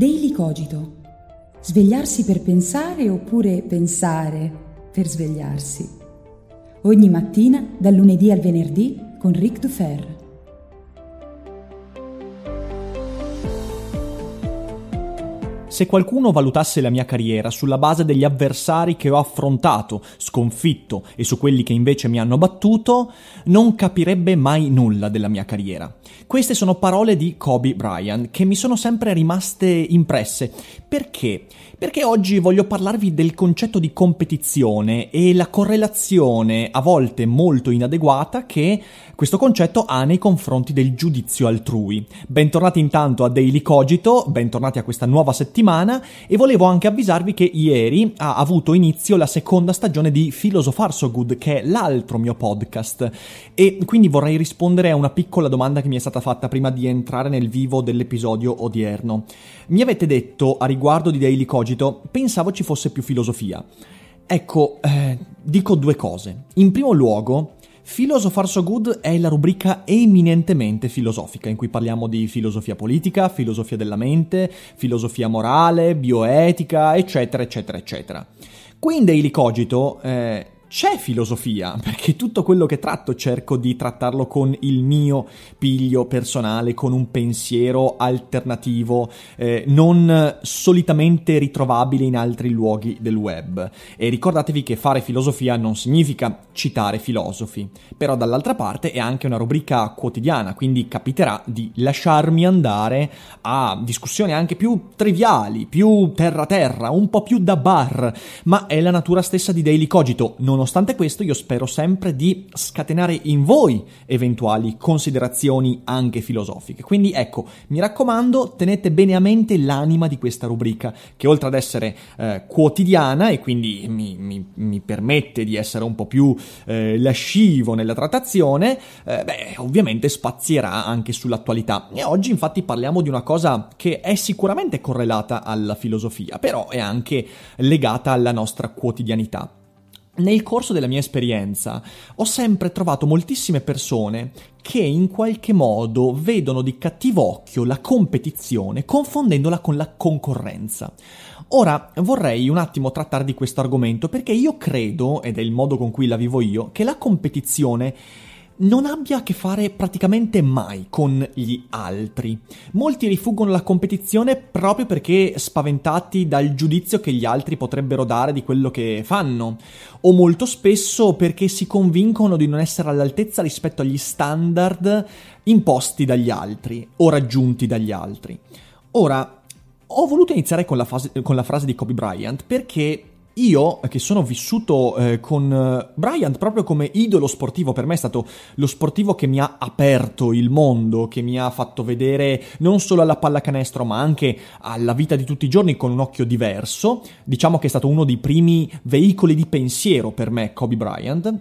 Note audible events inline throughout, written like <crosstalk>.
Daily Cogito. Svegliarsi per pensare oppure pensare per svegliarsi. Ogni mattina, dal lunedì al venerdì, con Ric Dufer. se qualcuno valutasse la mia carriera sulla base degli avversari che ho affrontato, sconfitto e su quelli che invece mi hanno battuto, non capirebbe mai nulla della mia carriera. Queste sono parole di Kobe Bryant che mi sono sempre rimaste impresse. Perché? Perché oggi voglio parlarvi del concetto di competizione e la correlazione a volte molto inadeguata che questo concetto ha nei confronti del giudizio altrui. Bentornati intanto a Daily Cogito, bentornati a questa nuova settimana settimana e volevo anche avvisarvi che ieri ha avuto inizio la seconda stagione di Philosopher So Good, che è l'altro mio podcast. E quindi vorrei rispondere a una piccola domanda che mi è stata fatta prima di entrare nel vivo dell'episodio odierno. Mi avete detto a riguardo di Daily Cogito, pensavo ci fosse più filosofia. Ecco, eh, dico due cose. In primo luogo, Philosopher So Good è la rubrica eminentemente filosofica in cui parliamo di filosofia politica, filosofia della mente, filosofia morale, bioetica, eccetera, eccetera, eccetera. Qui in Daily Cogito eh, c'è filosofia, <laughs> perché tutto quello che tratto cerco di trattarlo con il mio piglio personale, con un pensiero alternativo, eh, non solitamente ritrovabile in altri luoghi del web. E ricordatevi che fare filosofia non significa citare filosofi, però dall'altra parte è anche una rubrica quotidiana, quindi capiterà di lasciarmi andare a discussioni anche più triviali, più terra-terra, un po' più da bar, ma è la natura stessa di Daily Cogito, non Nonostante questo, io spero sempre di scatenare in voi eventuali considerazioni anche filosofiche. Quindi ecco, mi raccomando, tenete bene a mente l'anima di questa rubrica, che oltre ad essere eh, quotidiana e quindi mi, mi, mi, permette di essere un po' più eh, lascivo nella trattazione, eh, beh, ovviamente spazierà anche sull'attualità. E oggi infatti parliamo di una cosa che è sicuramente correlata alla filosofia, però è anche legata alla nostra quotidianità. Nel corso della mia esperienza ho sempre trovato moltissime persone che in qualche modo vedono di cattivo occhio la competizione confondendola con la concorrenza. Ora vorrei un attimo trattare di questo argomento perché io credo, ed è il modo con cui la vivo io, che la competizione non abbia a che fare praticamente mai con gli altri. Molti rifuggono la competizione proprio perché spaventati dal giudizio che gli altri potrebbero dare di quello che fanno, o molto spesso perché si convincono di non essere all'altezza rispetto agli standard imposti dagli altri o raggiunti dagli altri. Ora, ho voluto iniziare con la, fase, con la frase di Kobe Bryant perché io, che sono vissuto eh, con eh, Bryant proprio come idolo sportivo, per me è stato lo sportivo che mi ha aperto il mondo, che mi ha fatto vedere non solo alla pallacanestro, ma anche alla vita di tutti i giorni con un occhio diverso. Diciamo che è stato uno dei primi veicoli di pensiero per me, Kobe Bryant.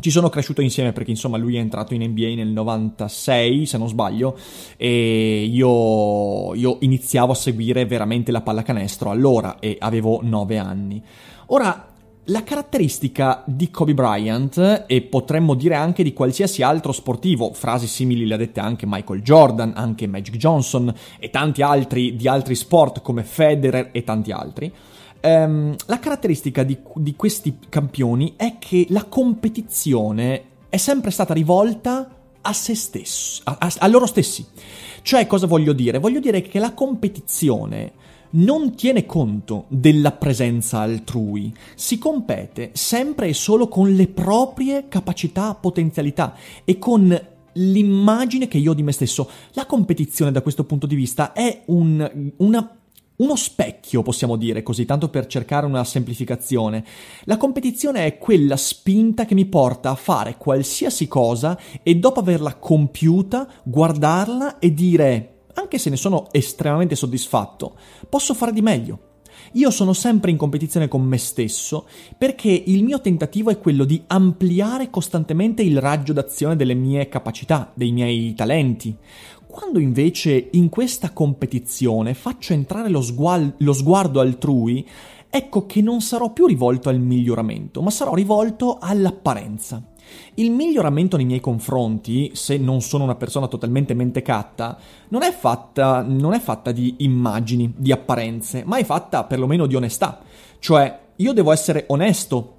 Ci sono cresciuto insieme perché insomma lui è entrato in NBA nel 96 se non sbaglio e io, io iniziavo a seguire veramente la pallacanestro allora e avevo 9 anni. Ora la caratteristica di Kobe Bryant, e potremmo dire anche di qualsiasi altro sportivo, frasi simili le ha dette anche Michael Jordan, anche Magic Johnson e tanti altri di altri sport come Federer e tanti altri, Ehm, la caratteristica di, di questi campioni è che la competizione è sempre stata rivolta a se stessi, a, a, a, loro stessi. Cioè, cosa voglio dire? Voglio dire che la competizione non tiene conto della presenza altrui, si compete sempre e solo con le proprie capacità, potenzialità e con l'immagine che io ho di me stesso. La competizione da questo punto di vista è un, una uno specchio, possiamo dire così, tanto per cercare una semplificazione. La competizione è quella spinta che mi porta a fare qualsiasi cosa e dopo averla compiuta, guardarla e dire, anche se ne sono estremamente soddisfatto, posso fare di meglio. Io sono sempre in competizione con me stesso perché il mio tentativo è quello di ampliare costantemente il raggio d'azione delle mie capacità, dei miei talenti. Quando invece in questa competizione faccio entrare lo, sgual- lo sguardo altrui, ecco che non sarò più rivolto al miglioramento, ma sarò rivolto all'apparenza. Il miglioramento nei miei confronti, se non sono una persona totalmente mentecatta, non è fatta, non è fatta di immagini, di apparenze, ma è fatta perlomeno di onestà. Cioè, io devo essere onesto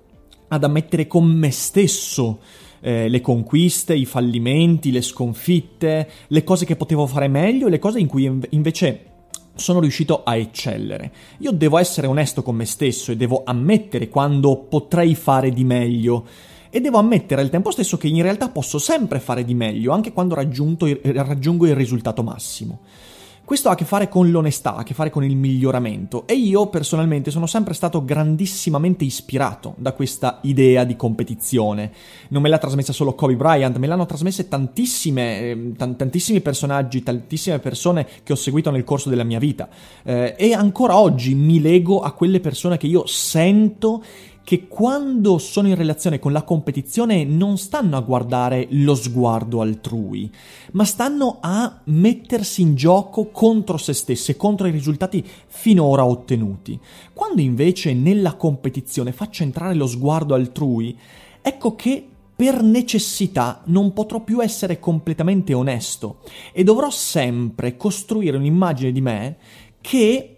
ad ammettere con me stesso eh, le conquiste, i fallimenti, le sconfitte, le cose che potevo fare meglio e le cose in cui inv- invece sono riuscito a eccellere. Io devo essere onesto con me stesso e devo ammettere quando potrei fare di meglio. E devo ammettere al tempo stesso che in realtà posso sempre fare di meglio, anche quando raggiungo il risultato massimo. Questo ha a che fare con l'onestà, ha a che fare con il miglioramento e io personalmente sono sempre stato grandissimamente ispirato da questa idea di competizione. Non me l'ha trasmessa solo Kobe Bryant, me l'hanno trasmessa tantissime, ehm, t- tantissimi personaggi, tantissime persone che ho seguito nel corso della mia vita eh, e ancora oggi mi lego a quelle persone che io sento che quando sono in relazione con la competizione non stanno a guardare lo sguardo altrui, ma stanno a mettersi in gioco contro se stesse, contro i risultati finora ottenuti. Quando invece nella competizione faccio entrare lo sguardo altrui, ecco che per necessità non potrò più essere completamente onesto e dovrò sempre costruire un'immagine di me che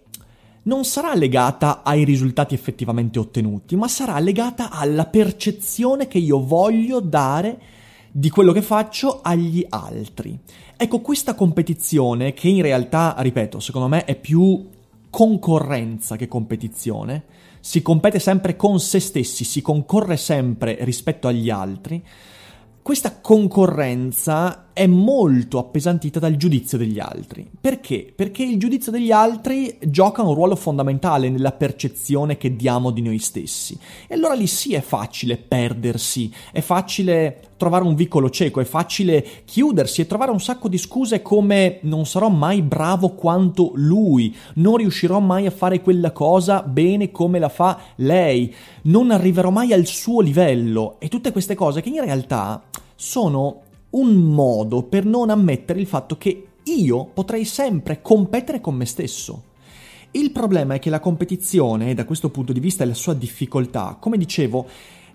non sarà legata ai risultati effettivamente ottenuti, ma sarà legata alla percezione che io voglio dare di quello che faccio agli altri. Ecco, questa competizione, che in realtà, ripeto, secondo me è più concorrenza che competizione, si compete sempre con se stessi, si concorre sempre rispetto agli altri, questa concorrenza è molto appesantita dal giudizio degli altri. Perché? Perché il giudizio degli altri gioca un ruolo fondamentale nella percezione che diamo di noi stessi. E allora lì sì è facile perdersi, è facile trovare un vicolo cieco, è facile chiudersi e trovare un sacco di scuse come non sarò mai bravo quanto lui, non riuscirò mai a fare quella cosa bene come la fa lei, non arriverò mai al suo livello e tutte queste cose che in realtà sono un modo per non ammettere il fatto che io potrei sempre competere con me stesso. Il problema è che la competizione, da questo punto di vista e la sua difficoltà, come dicevo,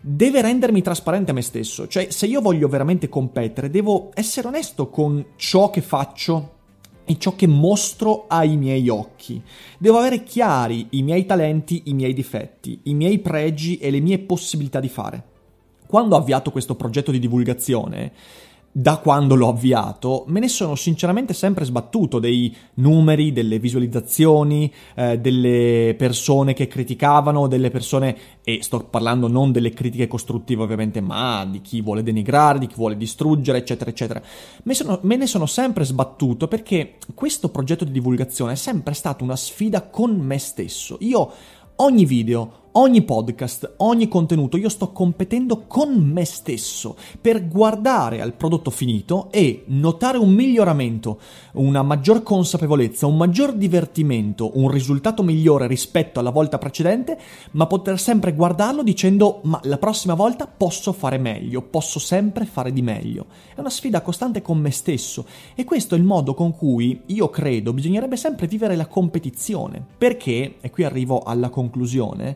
deve rendermi trasparente a me stesso. Cioè, se io voglio veramente competere, devo essere onesto con ciò che faccio e ciò che mostro ai miei occhi. Devo avere chiari i miei talenti, i miei difetti, i miei pregi e le mie possibilità di fare. Quando ho avviato questo progetto di divulgazione, da quando l'ho avviato me ne sono sinceramente sempre sbattuto dei numeri, delle visualizzazioni, eh, delle persone che criticavano, delle persone, e sto parlando non delle critiche costruttive ovviamente, ma di chi vuole denigrare, di chi vuole distruggere, eccetera, eccetera. Me, sono, me ne sono sempre sbattuto perché questo progetto di divulgazione è sempre stata una sfida con me stesso. Io ogni video, ogni podcast, ogni contenuto, io sto competendo con me stesso per guardare al prodotto finito e notare un miglioramento, una maggior consapevolezza, un maggior divertimento, un risultato migliore rispetto alla volta precedente, ma poter sempre guardarlo dicendo ma la prossima volta posso fare meglio, posso sempre fare di meglio. È una sfida costante con me stesso e questo è il modo con cui io credo bisognerebbe sempre vivere la competizione, perché, e qui arrivo alla conclusione,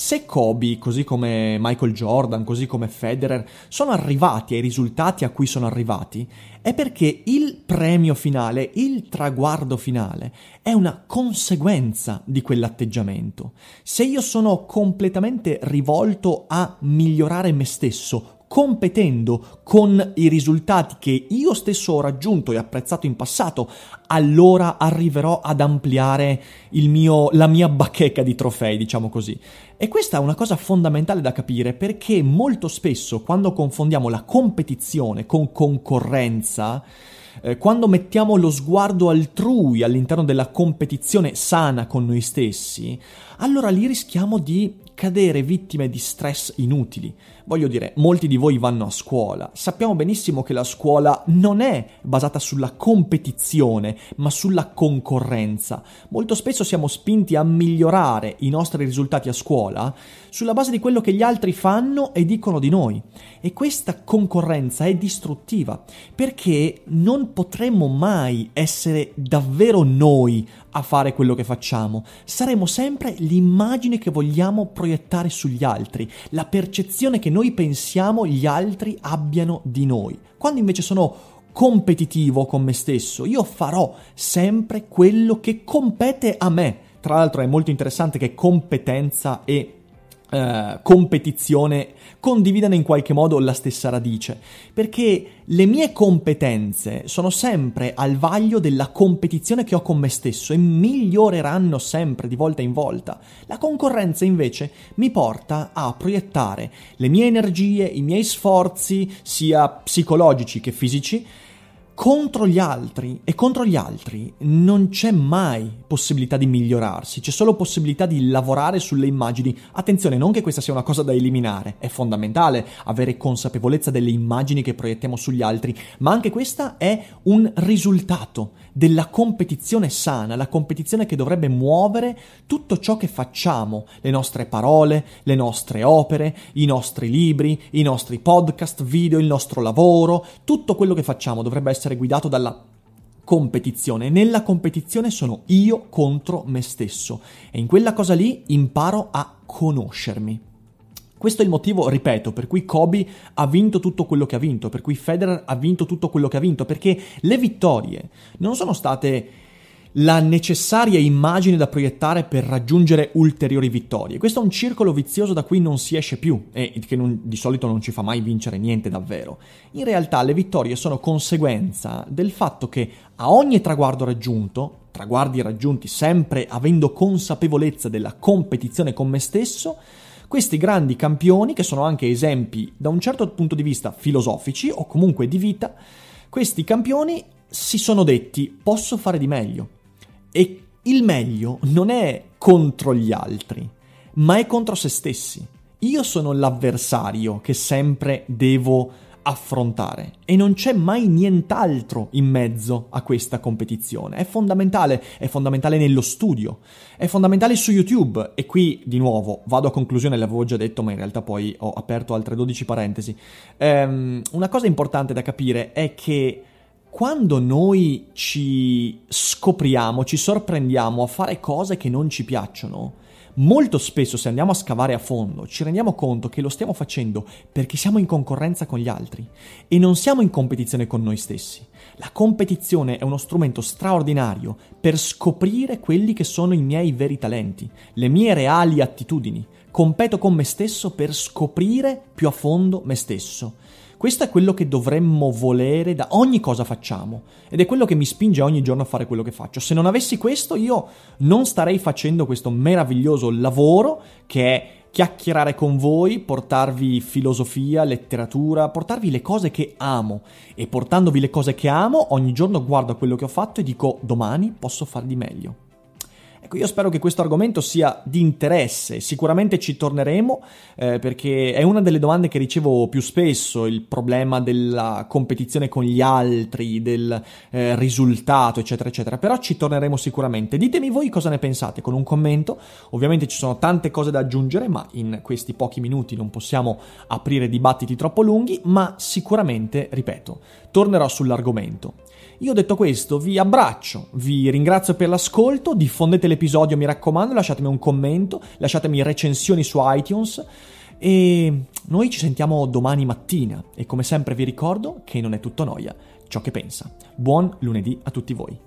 se Kobe, così come Michael Jordan, così come Federer, sono arrivati ai risultati a cui sono arrivati, è perché il premio finale, il traguardo finale, è una conseguenza di quell'atteggiamento. Se io sono completamente rivolto a migliorare me stesso, competendo con i risultati che io stesso ho raggiunto e apprezzato in passato, allora arriverò ad ampliare mio, la mia bacheca di trofei, diciamo così. E questa è una cosa fondamentale da capire perché molto spesso quando confondiamo la competizione con concorrenza, eh, quando mettiamo lo sguardo altrui all'interno della competizione sana con noi stessi, allora lì rischiamo di cadere vittime di stress inutili. Voglio dire, molti di voi vanno a scuola. Sappiamo benissimo che la scuola non è basata sulla competizione, ma sulla concorrenza. Molto spesso siamo spinti a migliorare i nostri risultati a scuola sulla base di quello che gli altri fanno e dicono di noi. E questa concorrenza è distruttiva, perché non potremmo mai essere davvero noi a fare quello che facciamo, saremo sempre l'immagine che vogliamo proiettare sugli altri, la percezione che noi pensiamo gli altri abbiano di noi. Quando invece sono competitivo con me stesso, io farò sempre quello che compete a me. Tra l'altro è molto interessante che competenza e eh, competizione condividano in qualche modo la stessa radice, perché le mie competenze sono sempre al vaglio della competizione che ho con me stesso e miglioreranno sempre di volta in volta. La concorrenza invece mi porta a proiettare le mie energie, i miei sforzi, sia psicologici che fisici, contro gli altri e contro gli altri non c'è mai possibilità di migliorarsi, c'è solo possibilità di lavorare sulle immagini. Attenzione, non che questa sia una cosa da eliminare, è fondamentale avere consapevolezza delle immagini che proiettiamo sugli altri, ma anche questa è un risultato della competizione sana, la competizione che dovrebbe muovere tutto ciò che facciamo, le nostre parole, le nostre opere, i nostri libri, i nostri podcast, video, il nostro lavoro, tutto quello che facciamo dovrebbe essere guidato dalla competizione. Nella competizione sono io contro me stesso e in quella cosa lì imparo a conoscermi. Questo è il motivo, ripeto, per cui Kobe ha vinto tutto quello che ha vinto, per cui Federer ha vinto tutto quello che ha vinto, perché le vittorie non sono state la necessaria immagine da proiettare per raggiungere ulteriori vittorie. Questo è un circolo vizioso da cui non si esce più e che non, di solito non ci fa mai vincere niente davvero. In realtà le vittorie sono conseguenza del fatto che a ogni traguardo raggiunto, traguardi raggiunti sempre avendo consapevolezza della competizione con me stesso, questi grandi campioni, che sono anche esempi da un certo punto di vista filosofici o comunque di vita, questi campioni si sono detti posso fare di meglio. E il meglio non è contro gli altri, ma è contro se stessi. Io sono l'avversario che sempre devo affrontare. E non c'è mai nient'altro in mezzo a questa competizione. È fondamentale, è fondamentale nello studio, è fondamentale su YouTube. E qui, di nuovo, vado a conclusione, l'avevo già detto, ma in realtà poi ho aperto altre 12 parentesi. Ehm, una cosa importante da capire è che quando noi ci scopriamo, ci sorprendiamo a fare cose che non ci piacciono, Molto spesso se andiamo a scavare a fondo ci rendiamo conto che lo stiamo facendo perché siamo in concorrenza con gli altri e non siamo in competizione con noi stessi. La competizione è uno strumento straordinario per scoprire quelli che sono i miei veri talenti, le mie reali attitudini. Competo con me stesso per scoprire più a fondo me stesso. Questo è quello che dovremmo volere da ogni cosa facciamo ed è quello che mi spinge ogni giorno a fare quello che faccio. Se non avessi questo io non starei facendo questo meraviglioso lavoro che è chiacchierare con voi, portarvi filosofia, letteratura, portarvi le cose che amo e portandovi le cose che amo ogni giorno guardo quello che ho fatto e dico domani posso far di meglio. Ecco, io spero che questo argomento sia di interesse, sicuramente ci torneremo eh, perché è una delle domande che ricevo più spesso, il problema della competizione con gli altri, del eh, risultato, eccetera, eccetera, però ci torneremo sicuramente. Ditemi voi cosa ne pensate con un commento, ovviamente ci sono tante cose da aggiungere, ma in questi pochi minuti non possiamo aprire dibattiti troppo lunghi, ma sicuramente, ripeto, tornerò sull'argomento. Io detto questo, vi abbraccio, vi ringrazio per l'ascolto, diffondete l'episodio mi raccomando, lasciatemi un commento, lasciatemi recensioni su iTunes e noi ci sentiamo domani mattina e come sempre vi ricordo che non è tutto noia ciò che pensa. Buon lunedì a tutti voi.